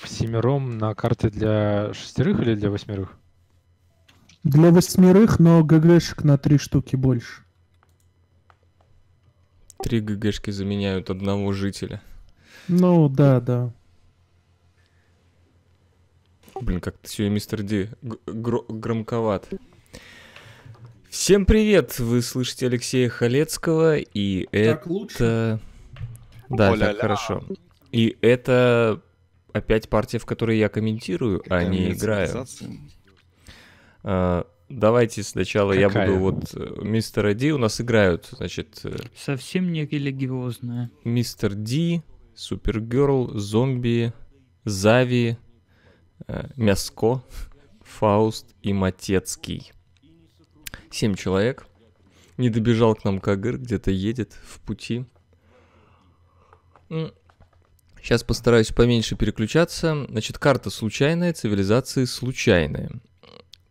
в семером на карте для шестерых или для восьмерых? Для восьмерых, но ГГшек на три штуки больше. Три ГГшки заменяют одного жителя. Ну да, да. Блин, как-то сегодня мистер Ди гр- громковат. Всем привет! Вы слышите Алексея Халецкого, и так это... Лучше? Да, О, так хорошо. И это опять партия, в которой я комментирую, Какая а не играю. А, давайте сначала Какая? я буду вот э, мистер Ди у нас играют, значит. Э, Совсем не религиозная. Мистер Ди, Супергерл, Зомби, Зави, э, Мяско, Фауст и Матецкий. Семь человек. Не добежал к нам Кагыр, где-то едет в пути. Сейчас постараюсь поменьше переключаться. Значит, карта случайная, цивилизации случайные.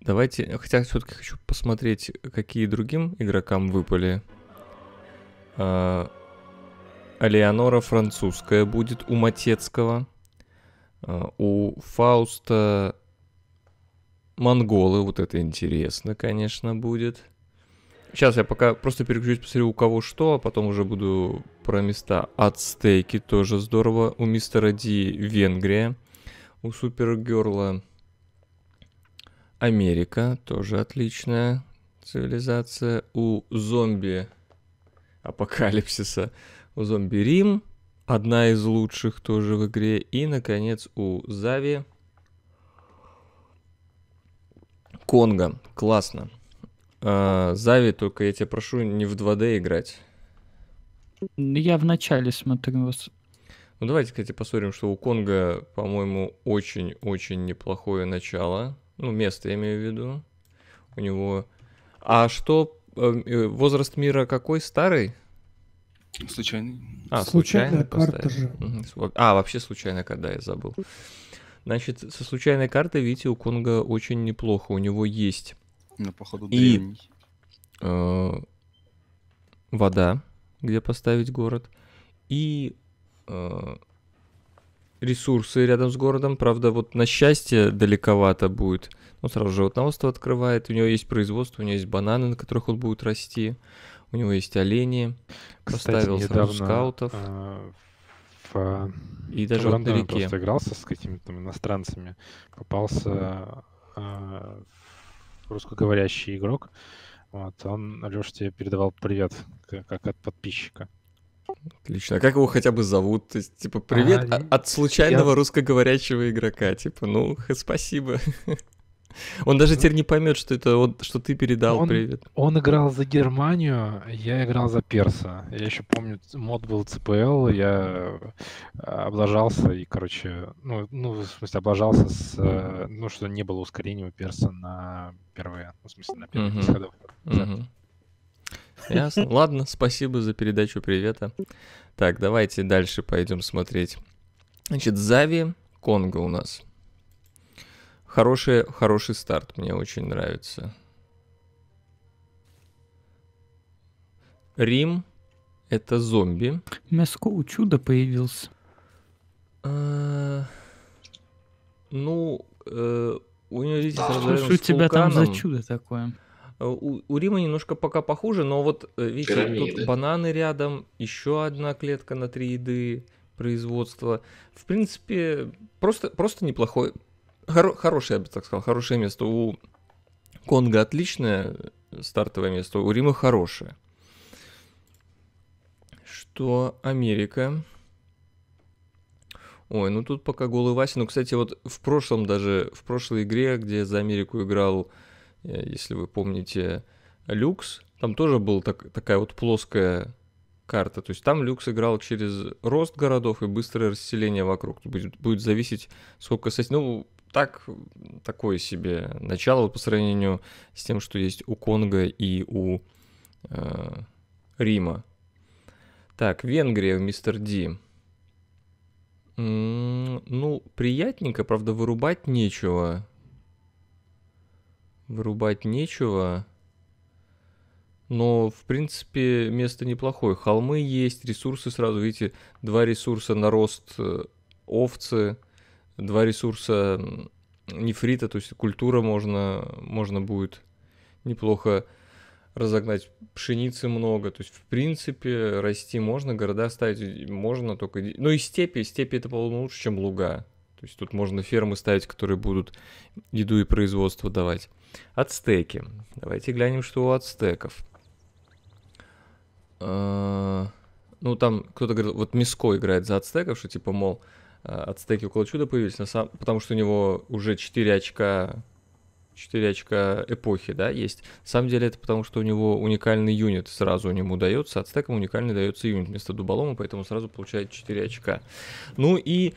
Давайте, хотя все-таки хочу посмотреть, какие другим игрокам выпали. А, Алеонора французская будет у Матецкого. А, у Фауста монголы, вот это интересно, конечно, будет. Сейчас я пока просто переключусь, посмотрю, у кого что, а потом уже буду про места. Ацтеки тоже здорово. У мистера Ди Венгрия. У Супергерла Америка тоже отличная цивилизация. У зомби апокалипсиса. У зомби Рим. Одна из лучших тоже в игре. И, наконец, у Зави Конго. Классно. А, Зави, только я тебя прошу не в 2D играть. Я вначале смотрю вас. Ну давайте, кстати, посмотрим, что у Конга, по-моему, очень-очень неплохое начало. Ну, место я имею в виду. У него... А что, эм, э, возраст мира какой? Старый? Случайный. А, случайная, карта же. А, вообще случайная карта, я забыл. Значит, со случайной картой, видите, у Конга очень неплохо. У него есть ну, походу, древний. И э, вода, где поставить город. И э, ресурсы рядом с городом. Правда, вот на счастье далековато будет. Он сразу животноводство открывает. У него есть производство, у него есть бананы, на которых он будет расти. У него есть олени. Кстати, поставил недавно, сразу скаутов. Э, в, э, и даже в Лондоне просто игрался с какими-то иностранцами. Попался э, в русскоговорящий игрок. Вот, он, Леша, тебе передавал привет, как от подписчика. Отлично. А как его хотя бы зовут? То есть, типа, привет а, от случайного я... русскоговорящего игрока. Типа, ну, спасибо. Он даже теперь не ну. поймет, что это он, что ты передал он, привет. Он играл за Германию, я играл за Перса. Я еще помню, мод был ЦПЛ, я э, облажался и, короче, ну, ну в смысле, облажался с, э, ну, что не было ускорения у Перса на первые, ну, в смысле, на первых угу. ходов. Угу. Ясно. Ладно, спасибо за передачу привета. Так, давайте дальше пойдем смотреть. Значит, Зави Конго у нас. Хороший, хороший старт, мне очень нравится. Рим — это зомби. Мяско у чуда появился. А, ну, э, у него здесь Что у тебя там за чудо такое? Э, у, у Рима немножко пока похуже, но вот, э, видите, Пирамиды. тут бананы рядом, еще одна клетка на три еды производства. В принципе, просто, просто неплохой хоро- хорошее, я бы так сказал, хорошее место. У Конга отличное стартовое место, у Рима хорошее. Что Америка? Ой, ну тут пока голый Вася. Ну, кстати, вот в прошлом даже, в прошлой игре, где за Америку играл, э, если вы помните, Люкс, там тоже была так, такая вот плоская карта. То есть там люкс играл через рост городов и быстрое расселение вокруг. Будет, будет зависеть, сколько... Ну, так, такое себе начало по сравнению с тем, что есть у Конго и у э, Рима. Так, Венгрия Мистер Ди. ну, приятненько, правда, вырубать нечего. Вырубать нечего. Но, в принципе, место неплохое. Холмы есть, ресурсы сразу, видите, два ресурса на рост э, овцы два ресурса нефрита, то есть культура можно, можно будет неплохо разогнать. Пшеницы много, то есть в принципе расти можно, города ставить можно только... Но и степи, степи это, по-моему, лучше, чем луга. То есть тут можно фермы ставить, которые будут еду и производство давать. Ацтеки. Давайте глянем, что у ацтеков. А, ну, там кто-то говорил, вот Миско играет за ацтеков, что типа, мол, Э, отстеки около чуда появились, на самом... потому что у него уже 4 очка 4 очка эпохи, да, есть. На самом деле это потому, что у него уникальный юнит сразу у ему дается, ацтекам уникальный дается юнит вместо дуболома, поэтому сразу получает 4 очка. Ну и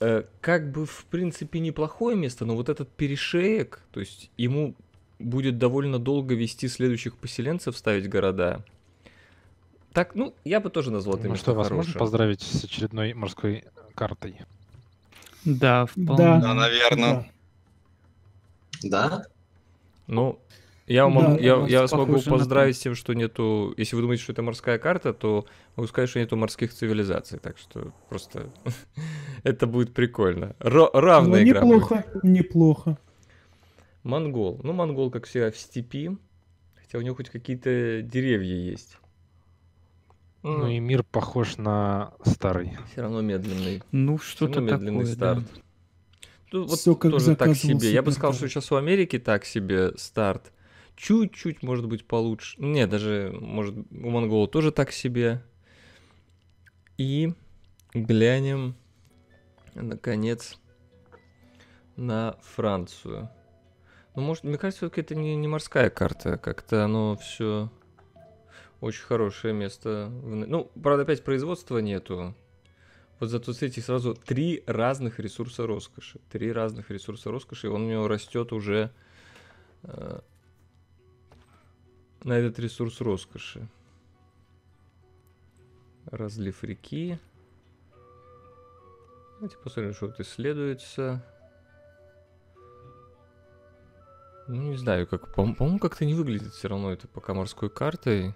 э, как бы в принципе неплохое место, но вот этот перешеек, то есть ему будет довольно долго вести следующих поселенцев, ставить города. Так, ну, я бы тоже назвал это ну, что, хорошее. вас можно поздравить с очередной морской картой. Да, вполне. Да, да наверное. Да? да? Ну, я, могу, да, я, я смогу поздравить с тем, что нету... Если вы думаете, что это морская карта, то могу сказать, что нету морских цивилизаций. Так что просто это будет прикольно. Р- равная ну, игра неплохо, будет. неплохо. Монгол. Ну, монгол, как всегда, в степи. Хотя у него хоть какие-то деревья есть. Ну и мир похож на старый. Все равно медленный. Ну что-то медленный такое, старт. Да. Ну, вот Все как тоже так себе. Я бы сказал, что сейчас у Америки так себе старт. Чуть-чуть, может быть, получше. Ну, не, даже, может, у Монгола тоже так себе. И глянем, наконец, на Францию. Ну, может, мне кажется, все-таки это не, не морская карта. Как-то оно все. Очень хорошее место. Ну, правда, опять производства нету. Вот зато, смотрите, сразу три разных ресурса роскоши. Три разных ресурса роскоши. И он у него растет уже э, на этот ресурс роскоши. Разлив реки. Давайте посмотрим, что тут исследуется. Ну, не знаю, как... По-моему, по моему как то не выглядит все равно это пока морской картой.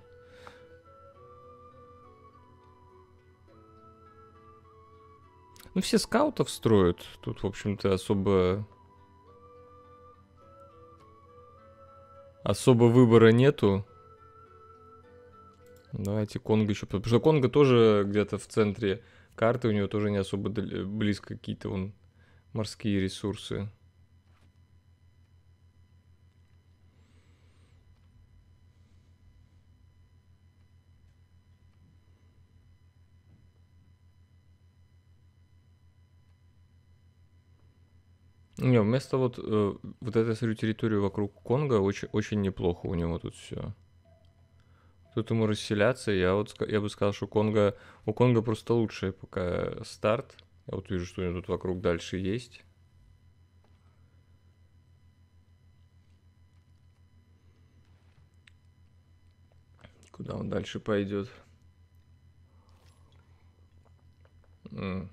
Ну, все скаутов строят. Тут, в общем-то, особо... Особо выбора нету. Давайте Конго еще... Потому что Конго тоже где-то в центре карты. У него тоже не особо близко какие-то он морские ресурсы. Не, вместо вот, э, вот этой, смотрю, территории вокруг Конго очень, очень неплохо у него тут все. Тут ему расселяться, я вот я бы сказал, что Конго, у Конго просто лучший пока старт. Я вот вижу, что у него тут вокруг дальше есть. Куда он дальше пойдет? Mm.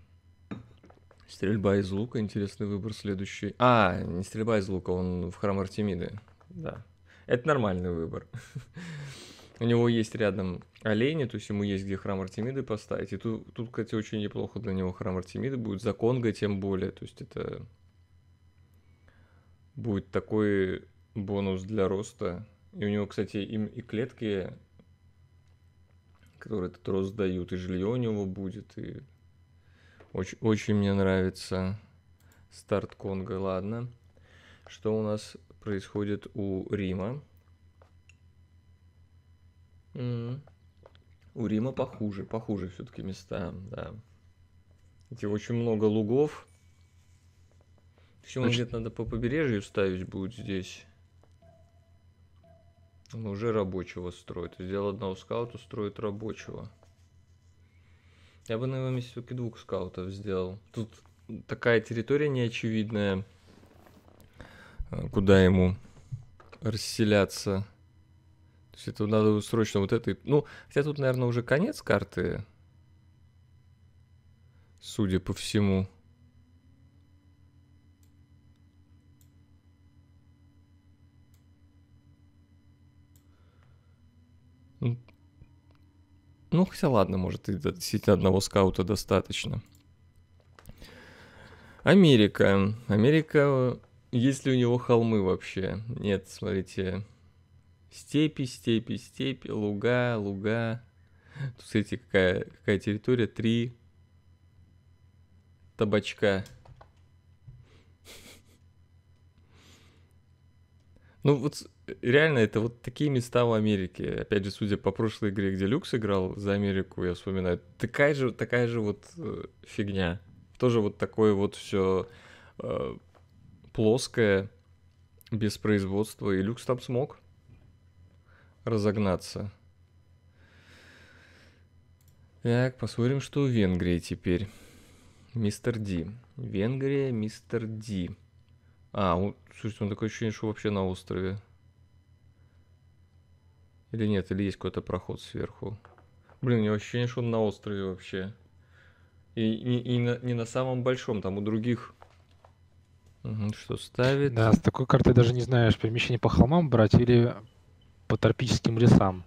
Стрельба из лука, интересный выбор следующий. А, не стрельба из лука, он в храм Артемиды. Да. Это нормальный выбор. У него есть рядом олени, то есть ему есть где храм Артемиды поставить. И тут, тут, кстати, очень неплохо для него храм Артемиды будет. За Конго тем более. То есть это будет такой бонус для роста. И у него, кстати, им и клетки, которые этот рост дают, и жилье у него будет, и очень, очень мне нравится старт Конго. Ладно. Что у нас происходит у Рима? Mm. У Рима похуже, похуже все-таки места, да. Где очень много лугов. Все, Значит... надо по побережью ставить будет здесь. Он уже рабочего строит. Сделал одного скаута, строит рабочего. Я бы на его месте все-таки двух скаутов сделал. Тут такая территория неочевидная, э, куда ему расселяться. То есть это надо срочно вот этой... Ну, хотя тут, наверное, уже конец карты, судя по всему. Ну, хотя ладно, может, и действительно одного скаута достаточно. Америка. Америка, есть ли у него холмы вообще? Нет, смотрите. Степи, степи, степи, луга, луга. Тут, кстати, какая, какая территория? Три табачка. Ну вот реально, это вот такие места в Америке. Опять же, судя по прошлой игре, где Люкс играл за Америку, я вспоминаю, такая же, такая же вот э, фигня. Тоже вот такое вот все э, плоское, без производства. И Люкс там смог разогнаться. Так, посмотрим, что в Венгрии теперь. Мистер Ди. Венгрия, мистер Ди. А, он, слушайте, он такое ощущение, что вообще на острове. Или нет, или есть какой-то проход сверху. Блин, у меня ощущение, что он на острове вообще. И, и, и на, не на самом большом, там у других. Угу, что ставит. Да, с такой карты даже не знаешь, перемещение по холмам брать или по тропическим лесам.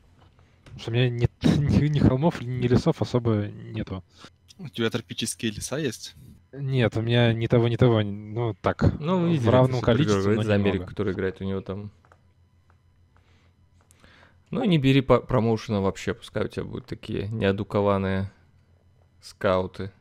Потому что у меня нет ни, ни холмов, ни лесов особо нету. У тебя тропические леса есть? Нет, у меня ни того, ни того. Ну, так. Ну, видели, в равном количестве, но за Америку, который играет, у него там ну, не бери промоушена вообще, пускай у тебя будут такие неадукованные скауты.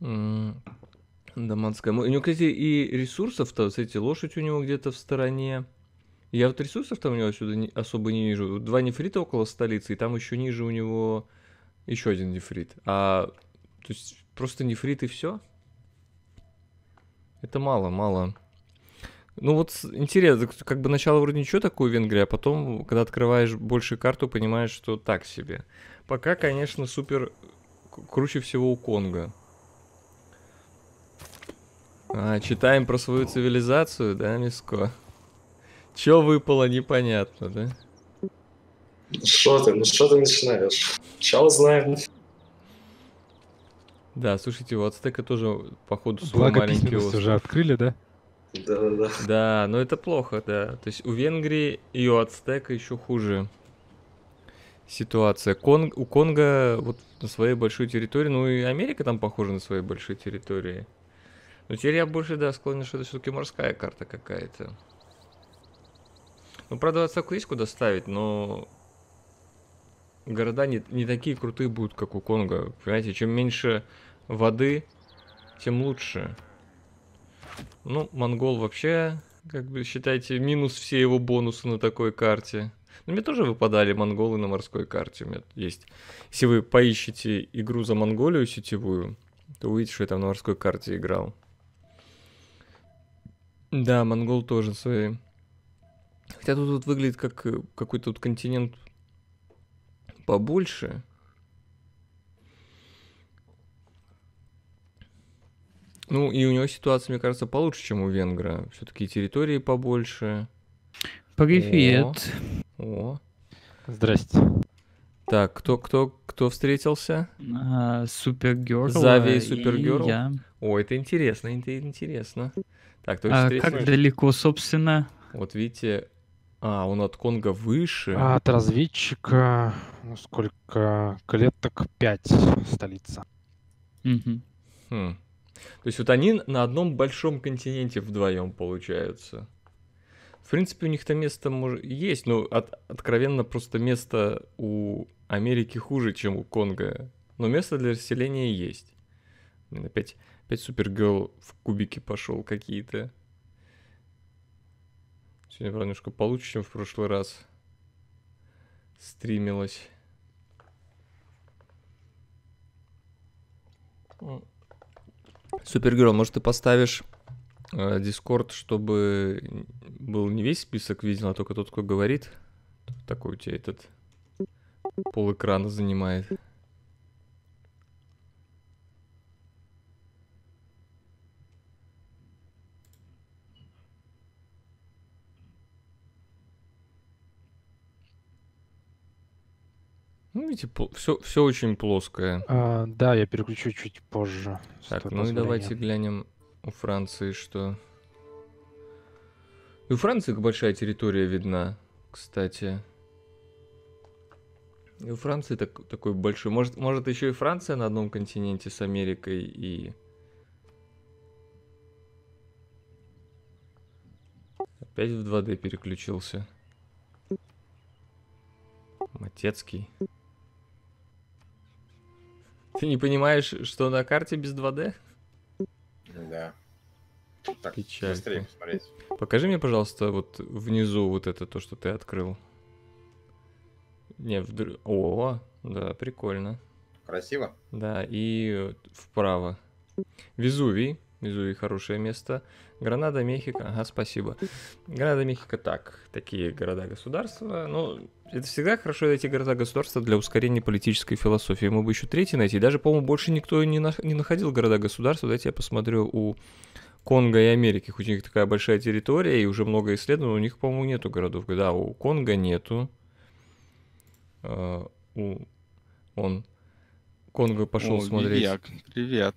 Даманская. У него, кстати, и ресурсов-то, вот, эти лошадь у него где-то в стороне. Я вот ресурсов то у него сюда не, особо не вижу. Два нефрита около столицы, и там еще ниже у него еще один нефрит. А то есть просто нефрит и все? Это мало, мало. Ну вот интересно, как бы начало вроде ничего такое в Венгрии, а потом, когда открываешь больше карту, понимаешь, что так себе. Пока, конечно, супер круче всего у Конго. А, читаем про свою цивилизацию, да, Миско? Чё выпало, непонятно, да? Что ты, ну что ты начинаешь? Чао знаем. Да, слушайте, у Ацтека тоже, походу, свой Благо маленький остров. уже открыли, да? Да, да, да. Да, но это плохо, да. То есть у Венгрии и у Ацтека еще хуже ситуация. Конг, у Конго вот на своей большой территории, ну и Америка там похожа на своей большой территории. Но теперь я больше, да, склонен, что это все-таки морская карта какая-то. Ну, правда, Ацтеку есть куда ставить, но города не, не такие крутые будут, как у Конго. Понимаете, чем меньше воды, тем лучше. Ну, монгол вообще, как бы считайте, минус все его бонусы на такой карте. Но мне тоже выпадали монголы на морской карте. У меня есть. Если вы поищете игру за Монголию сетевую, то увидите, что я там на морской карте играл. Да, монгол тоже свои. Хотя тут вот выглядит как э, какой-то тут континент побольше. Ну, и у него ситуация, мне кажется, получше, чем у венгра. Все-таки территории побольше. Привет. О. О. Здрасте. Так, кто, кто, кто встретился? А, Супергерл. Зави и Супергерл? Я. О, это интересно, это интересно. Так, кто а, встретился? как далеко, собственно? Вот видите, а, он от Конга выше. А от разведчика, ну сколько клеток? Пять столица. Хм. То есть вот они на одном большом континенте вдвоем получаются. В принципе, у них-то место мож... есть, но от... откровенно просто место у Америки хуже, чем у Конга. Но место для расселения есть. опять, опять Супергерл в кубики пошел какие-то. Сегодня, правда, немножко получше, чем в прошлый раз стримилось. Супергерл, может, ты поставишь Дискорд, э, чтобы был не весь список виден, а только тот, кто говорит? Такой у тебя этот пол экрана занимает. видите, все, все очень плоское. А, да, я переключу чуть позже. Так, ну и давайте глянем у Франции, что... И у Франции большая территория видна, кстати. И у Франции так, такой большой. Может, может, еще и Франция на одном континенте с Америкой и... Опять в 2D переключился. Матецкий. Ты не понимаешь, что на карте без 2D? Да. Так, Печалька. быстрее посмотреть. Покажи мне, пожалуйста, вот внизу вот это то, что ты открыл. Не, вдруг... О, да, прикольно. Красиво? Да, и вправо. Везувий. Везувий хорошее место. Гранада, Мехико. Ага, спасибо. Гранада, Мехико, так. Такие города-государства. Ну, это всегда хорошо эти города государства для ускорения политической философии. Мы бы еще третий найти. Даже, по-моему, больше никто не, на... не находил города государства. Давайте я посмотрю у Конго и Америки. Хоть у них такая большая территория и уже много исследований, у них, по-моему, нету городов. Да, у Конго нету. А, у он Конго пошел О, смотреть. Вивиак. Привет.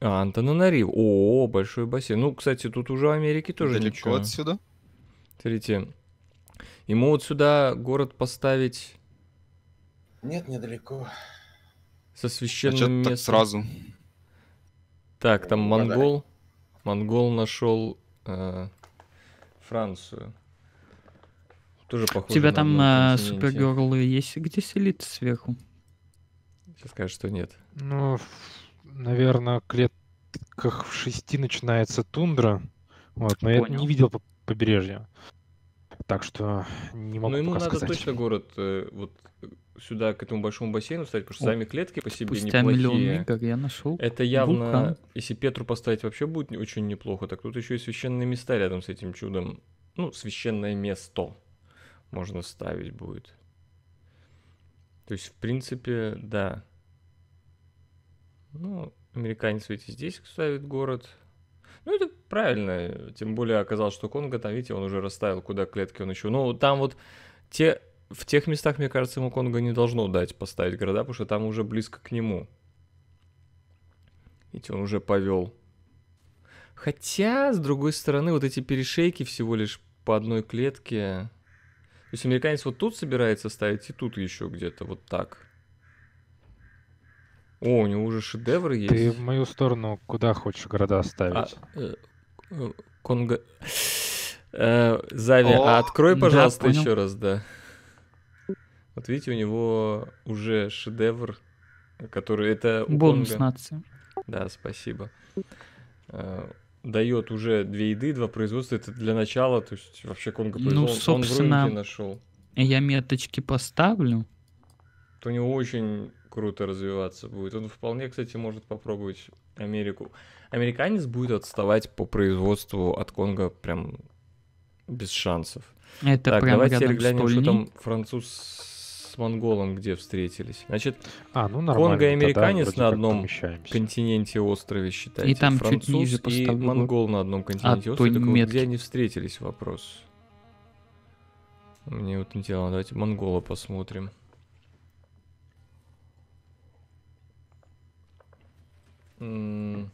А, Антананариву. О, большой бассейн. Ну, кстати, тут уже Америки тоже Далеко ничего. отсюда? Смотрите, Ему вот сюда город поставить... Нет, недалеко. Со а священным а местом. Так сразу. Так, там монгол. Монгол нашел э, Францию. Тоже похоже. У тебя на там на э, супергерлы есть где селиться сверху? Сейчас скажешь, что нет. Ну, наверное, к как в шести начинается тундра. Вот, но Понял. я не видел побережья. Так что не ну, могу Ну, ему надо сказать. точно город э, вот сюда, к этому большому бассейну ставить, потому что О, сами клетки по себе Спустя неплохие. миллион как я нашел. Это явно, вулкан. если Петру поставить, вообще будет очень неплохо. Так тут еще и священные места рядом с этим чудом. Ну, священное место можно ставить будет. То есть, в принципе, да. Ну, американец ведь здесь ставит город. Ну, это правильно. Тем более оказалось, что Конго там, видите, он уже расставил, куда клетки он еще. Ну, там вот те, в тех местах, мне кажется, ему Конго не должно дать поставить города, потому что там уже близко к нему. Видите, он уже повел. Хотя, с другой стороны, вот эти перешейки всего лишь по одной клетке. То есть американец вот тут собирается ставить и тут еще где-то вот так. О, у него уже шедевры есть. Ты в мою сторону куда хочешь города ставить? А, э, э, Конго... Э, Зави, О, а открой, пожалуйста, да, еще раз, да. Вот видите, у него уже шедевр, который это... Бонус нации. Да, спасибо. Э, дает уже две еды, два производства. Это для начала, то есть вообще Конго ну, произвол, ну, собственно, он в рынке нашел. Я меточки поставлю то у него очень круто развиваться будет. Он вполне, кстати, может попробовать Америку. Американец будет отставать по производству от Конго прям без шансов. Это так, прям давайте рядом глянем, что там француз с монголом где встретились. Значит, а, ну Конго и американец на одном континенте острове, считайте. И там француз чуть ниже и монгол на одном континенте а, острове. Так вот, где они встретились, вопрос. Мне вот интересно, давайте монгола посмотрим. М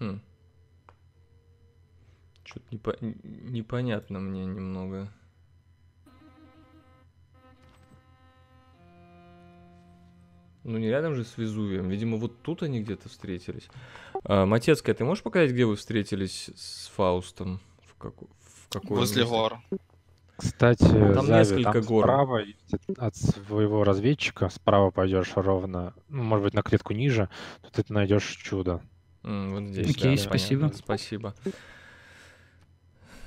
хм. Что-то непо непонятно мне немного. Ну не рядом же с Везувием. Видимо, вот тут они где-то встретились. А, Матецкая, ты можешь показать, где вы встретились с Фаустом? В, как... в какое Возле место? гор. Кстати, там Зави, несколько там гор. справа от своего разведчика, справа пойдешь ровно, ну, может быть, на клетку ниже, то ты найдешь чудо. Mm, вот здесь, Окей, да, спасибо. Понятно. Спасибо.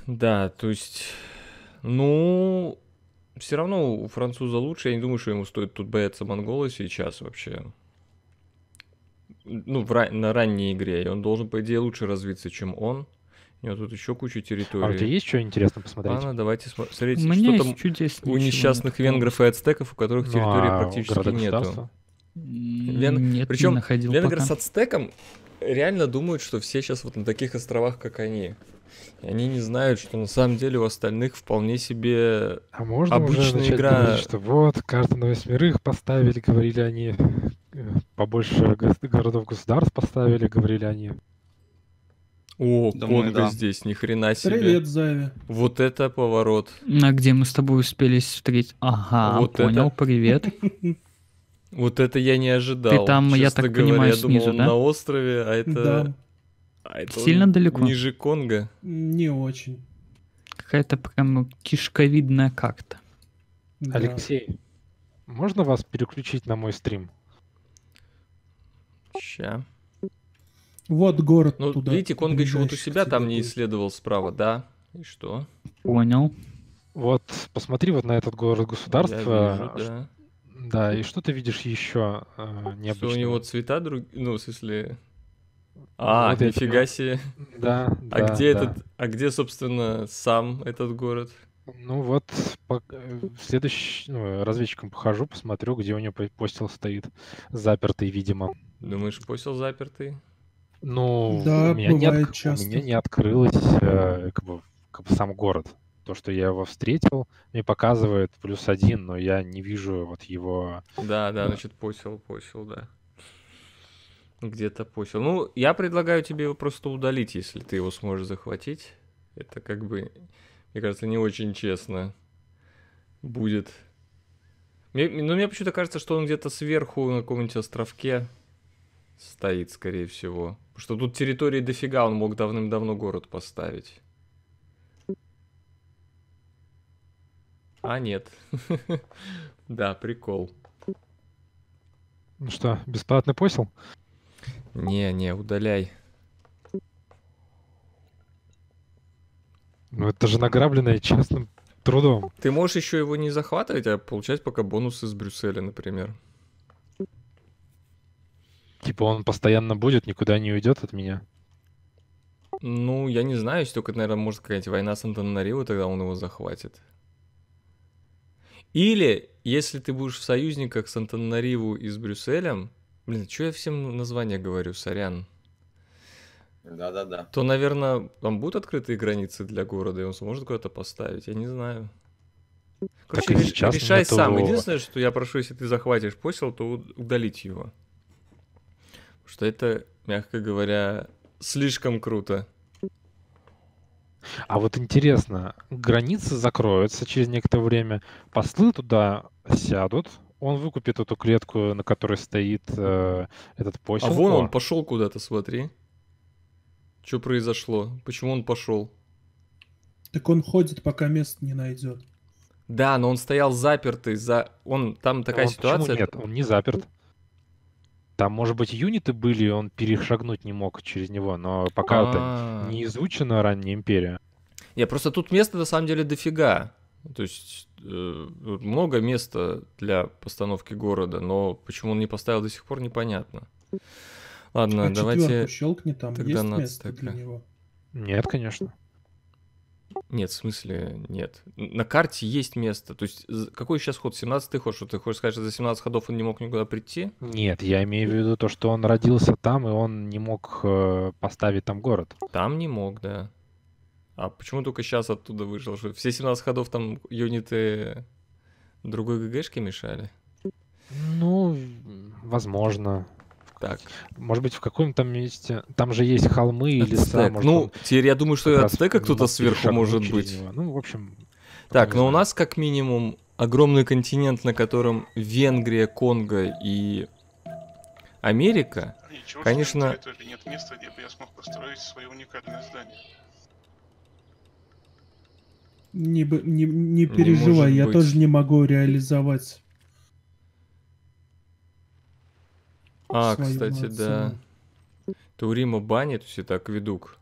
Да, то есть, ну, все равно у француза лучше. Я не думаю, что ему стоит тут бояться Монгола сейчас вообще. Ну, в ра- на ранней игре. И он должен, по идее, лучше развиться, чем он. Нет, тут еще куча территорий. А у тебя есть что интересно посмотреть? Ладно, давайте смотреть. У что там у несчастных венгров и ацтеков, у которых а, территории ну, практически нету. Вен... Нет, Причем не венгры с ацтеком реально думают, что все сейчас вот на таких островах, как они. И они не знают, что на самом деле у остальных вполне себе а можно обычная уже игра. Говорить, что вот карты на восьмерых поставили, говорили они. Э, побольше городов государств поставили, говорили они. О, Думаю, да. здесь, ни хрена себе. Привет, Зави. Вот это поворот. На где мы с тобой успели встретить? Ага, вот понял, это... привет. Вот это я не ожидал. Ты там, я так понимаю, я снизу, да? на острове, а это... А Сильно далеко? Ниже Конго? Не очень. Какая-то прям кишковидная как-то. Алексей, можно вас переключить на мой стрим? Сейчас. Вот город ну, туда. Видите, Конго еще вот у себя там не исследовал справа, да? И что? Понял. Вот, посмотри вот на этот город государства. да. Да, и что ты видишь еще э, необычного? Что у него цвета другие, ну, в смысле... А, вот нифига это. себе. Да, а где да. этот, а где, собственно, сам этот город? Ну вот, по... Э, следующим ну, разведчиком похожу, посмотрю, где у него постел стоит. Запертый, видимо. Думаешь, постел запертый? Ну, да, у, меня не от... часто. у меня не открылось э, как, бы, как бы сам город. То, что я его встретил, мне показывает плюс один, но я не вижу вот его... Да, да, значит, посел, посел, да. Где-то посел. Ну, я предлагаю тебе его просто удалить, если ты его сможешь захватить. Это как бы, мне кажется, не очень честно будет. Мне, но ну, мне почему-то кажется, что он где-то сверху на каком-нибудь островке стоит, скорее всего. Потому что тут территории дофига, он мог давным-давно город поставить. А нет. Да, прикол. Ну что, бесплатный посел? Не, не, удаляй. Ну это же награбленное честным трудом. Ты можешь еще его не захватывать, а получать пока бонусы с Брюсселя, например. Типа он постоянно будет, никуда не уйдет от меня. Ну, я не знаю, если только, наверное, может какая-нибудь война с Антонарио, тогда он его захватит. Или, если ты будешь в союзниках с Антонариву и с Брюсселем, блин, что я всем название говорю, сорян. Да-да-да. То, наверное, там будут открытые границы для города, и он сможет куда-то поставить, я не знаю. Короче, сейчас решай сам. Его... Единственное, что я прошу, если ты захватишь посел, то удалить его что это, мягко говоря, слишком круто. А вот интересно, границы закроются через некоторое время, послы туда сядут, он выкупит эту клетку, на которой стоит э, этот посел. А вон он пошел куда-то, смотри. Что произошло? Почему он пошел? Так он ходит, пока мест не найдет. Да, но он стоял запертый за. Он там такая а он ситуация. Нет, он не заперт. Там, может быть, юниты были, и он перешагнуть не мог через него, но пока А-а-а. это а. не изучена ранняя империя. Я просто тут места на самом деле дофига. То есть э, много места для постановки города, но почему он не поставил до сих пор, непонятно. Ладно, а давайте. Щелкни, там тогда есть место для него. Нет, конечно. Нет, в смысле, нет. На карте есть место. То есть, какой сейчас ход? 17 ход, что ты хочешь сказать, что за 17 ходов он не мог никуда прийти? Нет, я имею в виду то, что он родился там, и он не мог э, поставить там город. Там не мог, да. А почему только сейчас оттуда вышел? Что все 17 ходов там юниты другой ГГшки мешали? Ну, возможно так. Может быть, в каком-то месте... Там же есть холмы или леса. Может, ну, теперь я думаю, что и ацтека кто-то сверху может быть. Него. Ну, в общем... Так, но ну, у нас как минимум огромный континент, на котором Венгрия, Конго и Америка. Ничего, конечно... Что на нет места, где бы я смог построить свое уникальное здание. Не, не, не переживай, не я быть. тоже не могу реализовать А, своему кстати, отцу. да. Таурима Бани, то есть это акведук.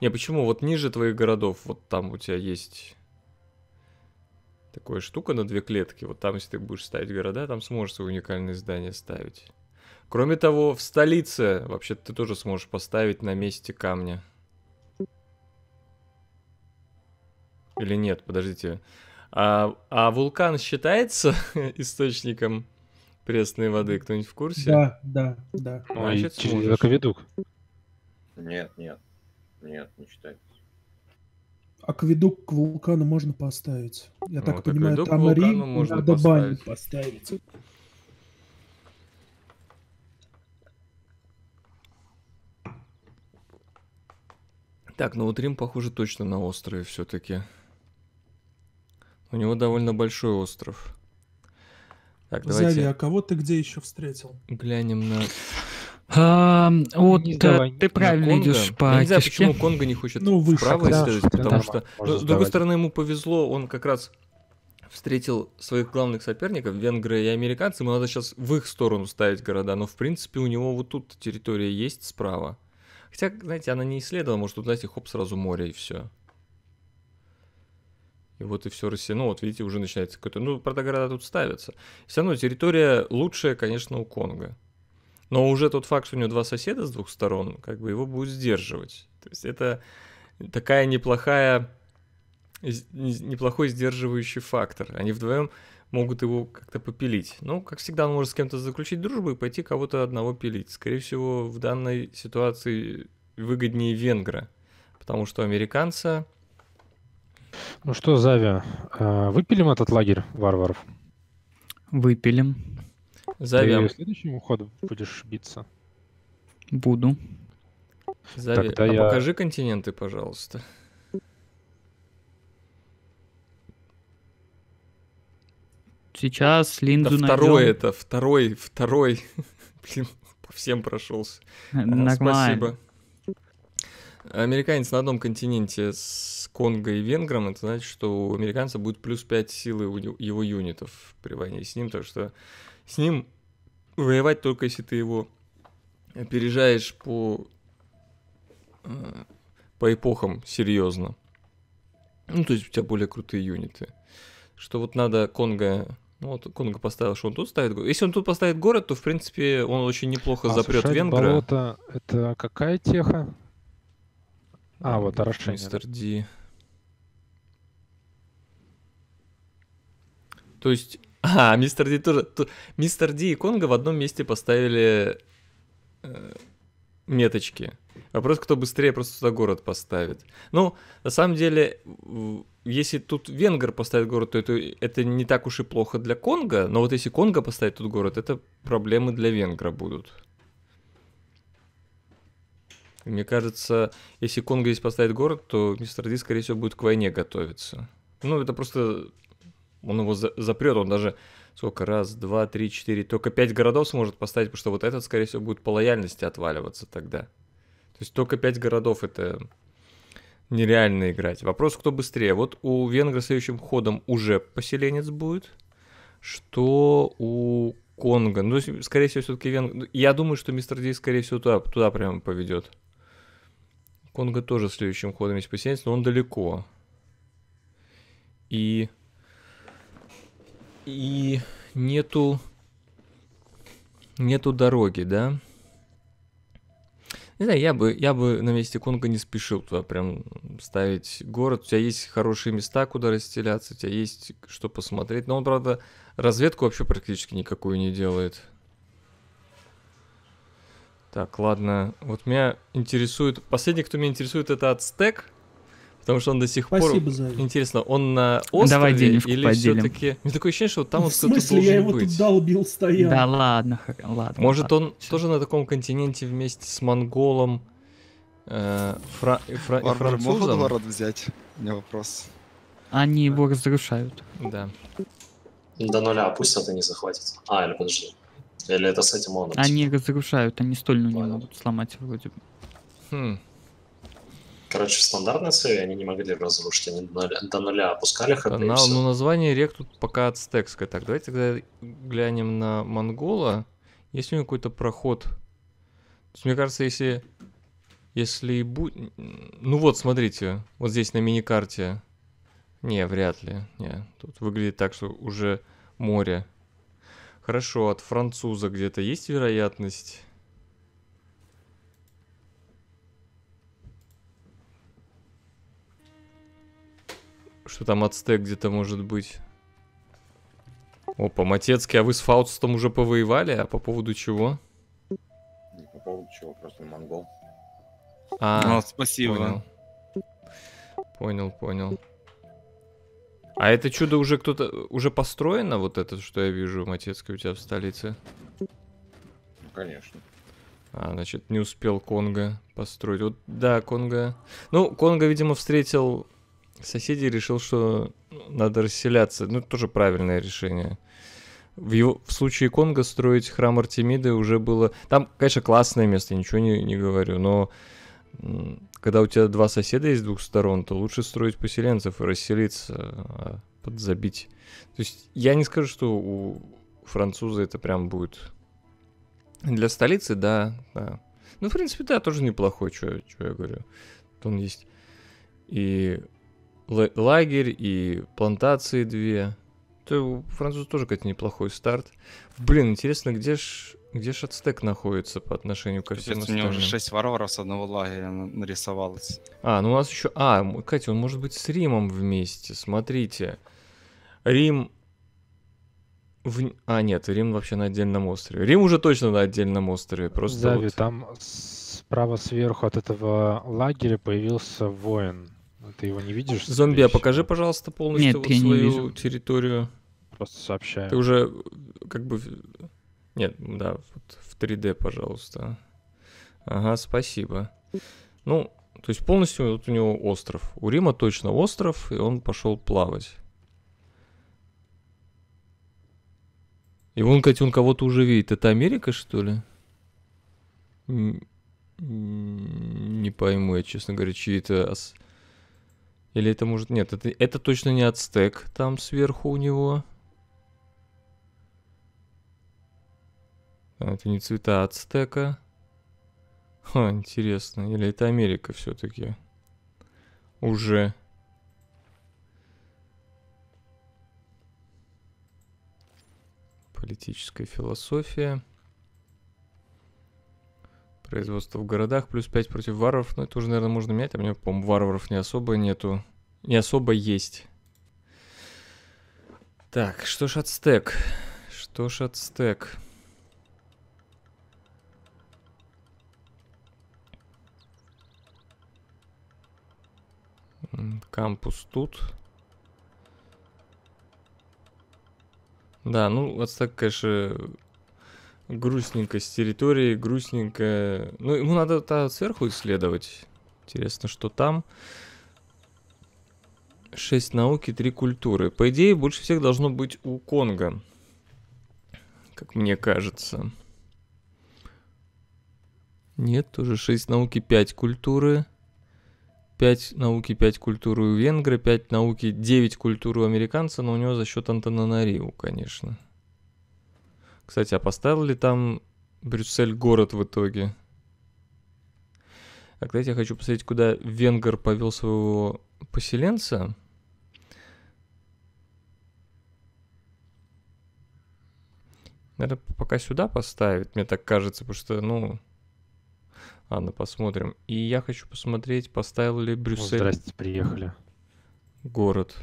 Не, почему? Вот ниже твоих городов, вот там у тебя есть такая штука на две клетки. Вот там, если ты будешь ставить города, там сможешь свои уникальные здания ставить. Кроме того, в столице вообще ты тоже сможешь поставить на месте камня. Или нет, подождите. А, а вулкан считается источником пресной воды. Кто-нибудь в курсе? Да, да, да. Ну, а ну, Значит, через сможешь. акведук? Нет, нет, нет, не считается. Акведук к вулкану можно поставить. Я ну, вот, так понимаю, там можно надо баню поставить. Так, но ну Рим похоже, точно на острове все-таки. У него довольно большой остров. Так, давайте. Зави, а кого ты где еще встретил? Глянем на... А, вот не э, давай, ты правильно Конго. идешь по Я не знаю, почему Конго не хочет ну, выше, вправо да, исследовать, потому да, что, ну, с другой стороны, ему повезло, он как раз встретил своих главных соперников, венгры и американцы, ему надо сейчас в их сторону ставить города, но в принципе у него вот тут территория есть справа. Хотя, знаете, она не исследовала, может, тут, знаете, хоп, сразу море и все. И вот и все Россия. Ну, вот видите, уже начинается какой-то... Ну, правда, города тут ставятся. Все равно территория лучшая, конечно, у Конго. Но уже тот факт, что у него два соседа с двух сторон, как бы его будет сдерживать. То есть это такая неплохая... Неплохой сдерживающий фактор. Они вдвоем могут его как-то попилить. Ну, как всегда, он может с кем-то заключить дружбу и пойти кого-то одного пилить. Скорее всего, в данной ситуации выгоднее венгра, потому что американца ну что, Завя, а, выпилим этот лагерь варваров? Выпилим. Завя. Ты следующим уходом будешь биться? Буду. Завя, Тогда а я... покажи континенты, пожалуйста. Сейчас линзу это второй найдем. это, второй, второй. Блин, по всем прошелся. Нормально. Спасибо американец на одном континенте с Конго и Венгром, это значит, что у американца будет плюс 5 силы его юнитов при войне с ним, потому что с ним воевать только если ты его опережаешь по, э, по эпохам серьезно. Ну, то есть у тебя более крутые юниты. Что вот надо Конго ну, вот Конго поставил, что он тут ставит город. Если он тут поставит город, то, в принципе, он очень неплохо а запрет Венгра. болото — это какая теха? А, вот Орошенин. А мистер Ди. То есть... А, Мистер Ди тоже... Мистер Ди и Конго в одном месте поставили э, меточки. Вопрос, кто быстрее просто туда город поставит. Ну, на самом деле, если тут венгер поставит город, то это, это не так уж и плохо для Конго. но вот если Конго поставит тут город, это проблемы для венгра будут. И мне кажется, если Конго здесь поставит город, то мистер Ди, скорее всего, будет к войне готовиться. Ну, это просто... Он его за- запрет, он даже сколько, раз, два, три, четыре, только пять городов сможет поставить, потому что вот этот, скорее всего, будет по лояльности отваливаться тогда. То есть только пять городов это нереально играть. Вопрос, кто быстрее. Вот у венгра следующим ходом уже поселенец будет, что у Конго. Ну, скорее всего, все-таки Венгр... Я думаю, что мистер Ди, скорее всего, туда, туда прямо поведет. Конго тоже следующим ходом есть посеянец, но он далеко. И... И нету... Нету дороги, да? Не знаю, я бы, я бы на месте Конго не спешил туда прям ставить город. У тебя есть хорошие места, куда расселяться, у тебя есть что посмотреть. Но он, правда, разведку вообще практически никакую не делает. Так, ладно. Вот меня интересует... Последний, кто меня интересует, это Ацтек. Потому что он до сих Спасибо пор... За это. Интересно, он на острове Давай денежку или все-таки... У меня такое ощущение, что там вот кто-то должен быть. я его быть. тут долбил, стоял. Да ладно, ладно. Может, ладно, он все. тоже на таком континенте вместе с монголом э, фра... и фра... Вар, французом? город взять? У меня вопрос. Они его разрушают. Да. До нуля, пусть это не захватит. А, или подожди. Или это с этим он? Они разрушают, они стольную Понял. не могут сломать вроде бы. Хм. Короче, стандартные цели они не могли разрушить, они до нуля, опускали хп Ну, название рек тут пока ацтекское. Так, давайте тогда глянем на монгола. Есть у него какой-то проход? То есть, мне кажется, если... Если будет... Ну вот, смотрите, вот здесь на миникарте. Не, вряд ли. Не, тут выглядит так, что уже море. Хорошо, от француза где-то есть вероятность? Что там от стек где-то может быть? Опа, Матецкий, а вы с Фаустом уже повоевали? А по поводу чего? Не по поводу чего, просто монгол. А, а спасибо. Понял, понял. понял. А это чудо уже кто-то... Уже построено вот это, что я вижу, Матецкой, у тебя в столице? Ну, конечно. А, значит, не успел Конго построить. Вот, да, Конго... Ну, Конго, видимо, встретил соседей и решил, что надо расселяться. Ну, тоже правильное решение. В, его, в случае Конго строить храм Артемиды уже было... Там, конечно, классное место, ничего не, не говорю, но когда у тебя два соседа есть с двух сторон, то лучше строить поселенцев и расселиться, а, подзабить. То есть я не скажу, что у француза это прям будет для столицы, да, да. Ну, в принципе, да, тоже неплохой, что я говорю. Там есть и лагерь, и плантации две. То у француза тоже какой-то неплохой старт. Блин, интересно, где ж где же отстек находится по отношению ко всем остальным? У него уже 6 варваров с одного лагеря нарисовалось. А, ну у нас еще... А, Катя, он может быть с Римом вместе. Смотрите. Рим... В... А, нет, Рим вообще на отдельном острове. Рим уже точно на отдельном острове. Просто Дави, вот... там справа сверху от этого лагеря появился воин. Ну, ты его не видишь? Зомби, а покажи, пожалуйста, полностью Нет, вот свою территорию. Просто сообщаю. Ты уже э, как бы нет, да, вот в 3D, пожалуйста. Ага, спасибо. Ну, то есть полностью вот у него остров. У Рима точно остров, и он пошел плавать. И вон, Катя, он кого-то уже видит. Это Америка, что ли? Не пойму я, честно говоря, чьи это... Или это может... Нет, это, это точно не ацтек там сверху у него. А, это не цвета Ацтека. Ха, интересно. Или это Америка все-таки? Уже. Политическая философия. Производство в городах. Плюс 5 против варваров. Ну, это уже, наверное, можно менять. А мне, по-моему, варваров не особо нету. Не особо есть. Так, что ж ацтек? Что ж ацтек? Кампус тут. Да, ну, вот так, конечно, грустненько с территории, грустненько... Ну, ему надо -то сверху исследовать. Интересно, что там. Шесть науки, три культуры. По идее, больше всех должно быть у Конга, Как мне кажется. Нет, тоже шесть науки, 5 культуры. 5 науки, 5 культуры у венгры, 5 науки, 9 культуры у американца, но у него за счет Антононариу, конечно. Кстати, а поставил ли там Брюссель город в итоге? А, кстати, я хочу посмотреть, куда венгер повел своего поселенца. Надо пока сюда поставить, мне так кажется, потому что, ну, Ладно, посмотрим. И я хочу посмотреть, поставил ли Брюссель... Здрасте, приехали. Город.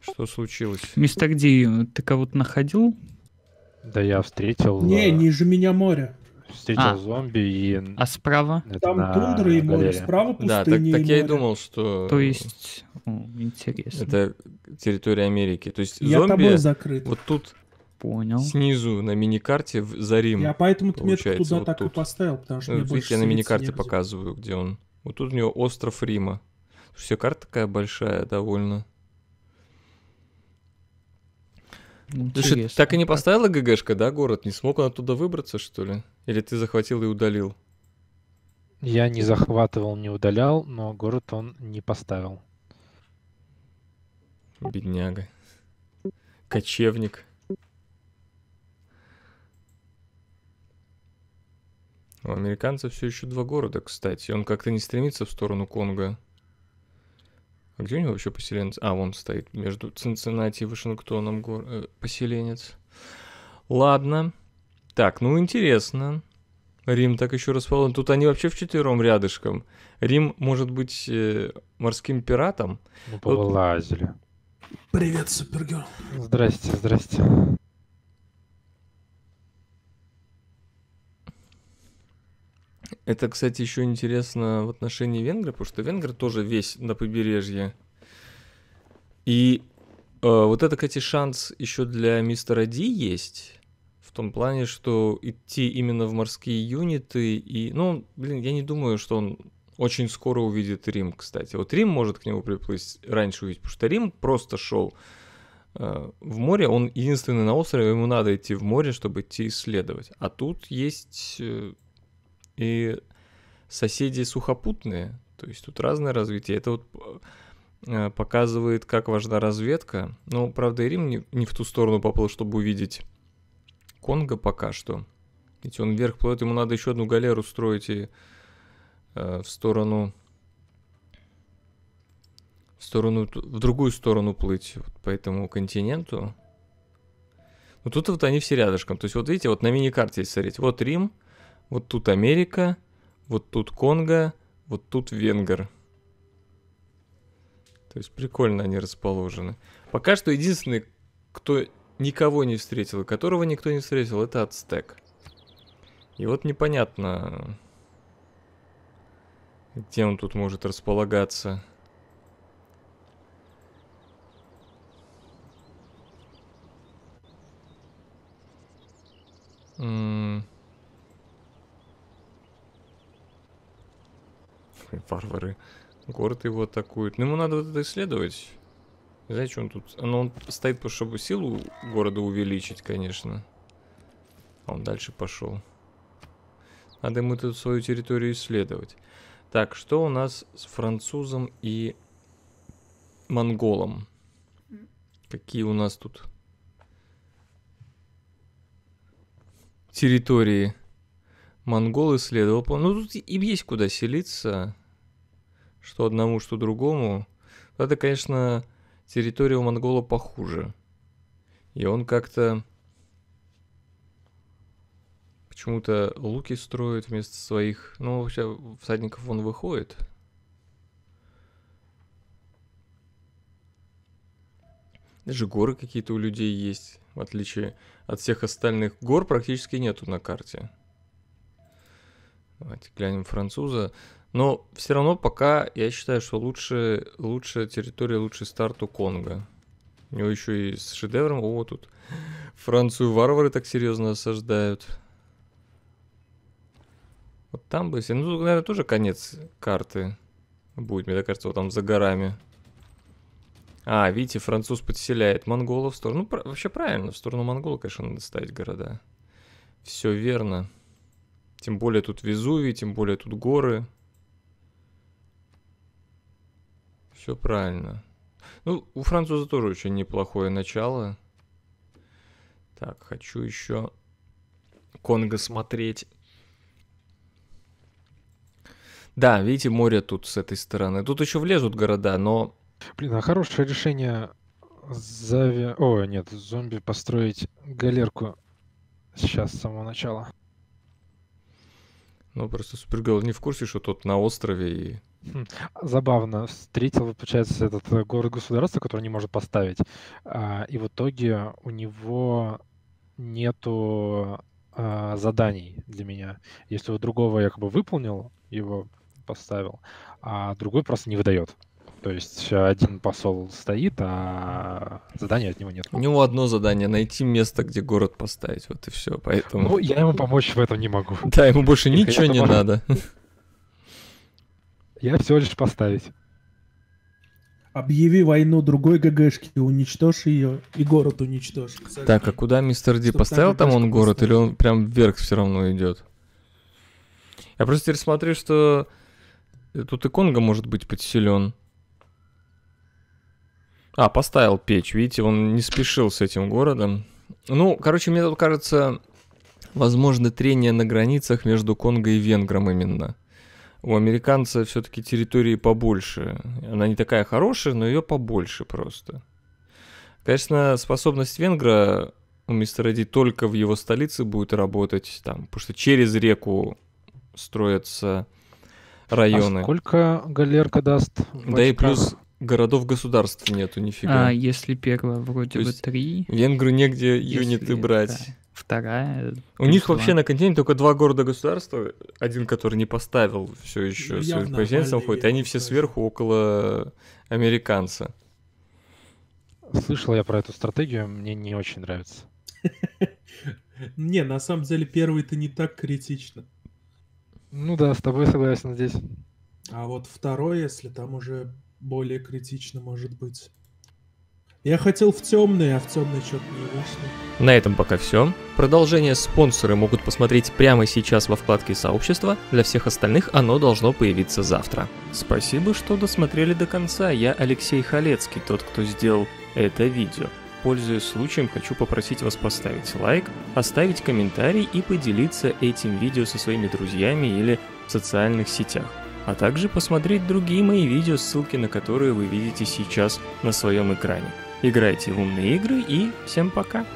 Что случилось? Мистер Ди, ты кого-то находил? Да я встретил... Не, э, ниже меня море встретил а. зомби и... А справа? Это Там тундра и море, справа пустыня Да, так, так я и думал, что... То есть, интересно. Это территория Америки. То есть я зомби... тобой закрыт. Вот тут Понял. Снизу на мини миникарте за Рим. Я поэтому метку туда вот так тут. и поставил, потому что ну, мне больше я на мини-карте показываю, где он. Вот тут у него остров Рима. Все карта такая большая довольно. Ну, Слушай, так и не ну, поставила ГГшка, да, город? Не смог он оттуда выбраться, что ли? Или ты захватил и удалил? Я не захватывал, не удалял, но город он не поставил. Бедняга. Кочевник. У американца все еще два города, кстати. Он как-то не стремится в сторону Конго. А где у него вообще поселенец? А, вон стоит между Цинциннати и Вашингтоном гор... э, поселенец. Ладно. Так, ну интересно. Рим так еще расположен. Тут они вообще в четвером рядышком. Рим может быть э, морским пиратом. Мы повылазили. Привет, Супергерл. Здрасте, здрасте. Это, кстати, еще интересно в отношении Венгрии, потому что венгр тоже весь на побережье. И э, вот это, кстати, шанс еще для мистера Ди есть. В том плане, что идти именно в морские юниты и... Ну, блин, я не думаю, что он очень скоро увидит Рим, кстати. Вот Рим может к нему приплыть раньше увидеть, потому что Рим просто шел э, в море, он единственный на острове, ему надо идти в море, чтобы идти исследовать. А тут есть э, и соседи сухопутные, то есть тут разное развитие. Это вот э, показывает, как важна разведка. Но, правда, и Рим не, не в ту сторону поплыл, чтобы увидеть Конго пока что. Ведь он вверх плывет, ему надо еще одну галеру строить и э, в сторону... В сторону... В другую сторону плыть вот по этому континенту. Ну тут вот они все рядышком. То есть вот видите, вот на мини-карте если смотреть. Вот Рим, вот тут Америка, вот тут Конго, вот тут Венгер. То есть прикольно они расположены. Пока что единственный, кто никого не встретил, и которого никто не встретил, это Ацтек. И вот непонятно, где он тут может располагаться. М Варвары. Город его атакует. Ну, ему надо вот это исследовать. Зачем он тут? Ну, он стоит, чтобы силу города увеличить, конечно. А он дальше пошел. Надо ему тут свою территорию исследовать. Так, что у нас с французом и монголом? Какие у нас тут территории? Монголы следовал план. Ну, тут им есть куда селиться, что одному, что другому. Это, конечно, территория у монгола похуже. И он как-то почему-то луки строит вместо своих... Ну, вообще, всадников он выходит. Даже горы какие-то у людей есть, в отличие от всех остальных. Гор практически нету на карте. Давайте глянем француза. Но все равно пока я считаю, что лучше, лучшая территория, лучший старт у Конга. У него еще и с шедевром. О, тут Францию варвары так серьезно осаждают. Вот там бы... Ну, тут, наверное, тоже конец карты будет, мне кажется, вот там за горами. А, видите, француз подселяет монголов в сторону... Ну, про... вообще правильно, в сторону монгола, конечно, надо ставить города. Все верно. Верно. Тем более тут Везувий, тем более тут горы. Все правильно. Ну, у француза тоже очень неплохое начало. Так, хочу еще Конго смотреть. Да, видите, море тут с этой стороны. Тут еще влезут города, но... Блин, а хорошее решение зави... О, нет, зомби построить галерку сейчас с самого начала. Ну, просто Супергерл не в курсе, что тот на острове и... Хм, забавно. Встретил, получается, этот э, город-государство, который не может поставить. А, и в итоге у него нету а, заданий для меня. Если у другого я как бы выполнил, его поставил, а другой просто не выдает. То есть э, один посол стоит, а задания от него нет. У него одно задание — найти место, где город поставить. Вот и все. Поэтому... Ну, я ему помочь в этом не могу. Да, ему больше ничего не надо. Я всего лишь поставить. Объяви войну другой ГГшке, уничтожь ее и город уничтожь. Кстати. Так, а куда мистер Ди? поставил там, там он город поставить. или он прям вверх все равно идет? Я просто теперь смотрю, что тут и Конго может быть подселен. А, поставил печь. Видите, он не спешил с этим городом. Ну, короче, мне тут кажется, возможно, трение на границах между Конго и Венгром именно. У американца все-таки территории побольше. Она не такая хорошая, но ее побольше просто. Конечно, способность венгра у мистера Ди только в его столице будет работать, там, потому что через реку строятся а районы. А сколько галерка даст? Да и плюс Городов-государств нету, нифига. А, если первая вроде бы три. Венгру негде юниты брать. Вторая. У них вообще на континенте только два города-государства, один, который не поставил все еще ну, своих президентов, ходит, и они все сверху около американца. Слышал я про эту стратегию, мне не очень нравится. Не, на самом деле первый это не так критично. Ну да, с тобой согласен здесь. А вот второй, если там уже более критично, может быть. Я хотел в темный, а в темный что-то не вышло. На этом пока все. Продолжение спонсоры могут посмотреть прямо сейчас во вкладке сообщества. Для всех остальных оно должно появиться завтра. Спасибо, что досмотрели до конца. Я Алексей Халецкий, тот, кто сделал это видео. Пользуясь случаем, хочу попросить вас поставить лайк, оставить комментарий и поделиться этим видео со своими друзьями или в социальных сетях а также посмотреть другие мои видео, ссылки на которые вы видите сейчас на своем экране. Играйте в умные игры и всем пока!